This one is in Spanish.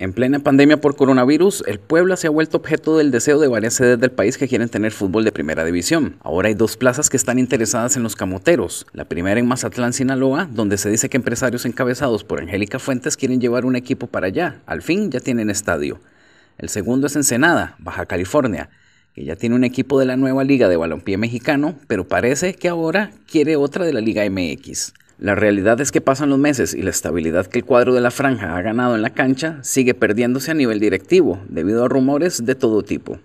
En plena pandemia por coronavirus, el Puebla se ha vuelto objeto del deseo de varias sedes del país que quieren tener fútbol de primera división. Ahora hay dos plazas que están interesadas en los camoteros. La primera en Mazatlán, Sinaloa, donde se dice que empresarios encabezados por Angélica Fuentes quieren llevar un equipo para allá. Al fin ya tienen estadio. El segundo es en Ensenada, Baja California, que ya tiene un equipo de la nueva Liga de Balompié Mexicano, pero parece que ahora quiere otra de la Liga MX. La realidad es que pasan los meses y la estabilidad que el cuadro de la franja ha ganado en la cancha sigue perdiéndose a nivel directivo, debido a rumores de todo tipo.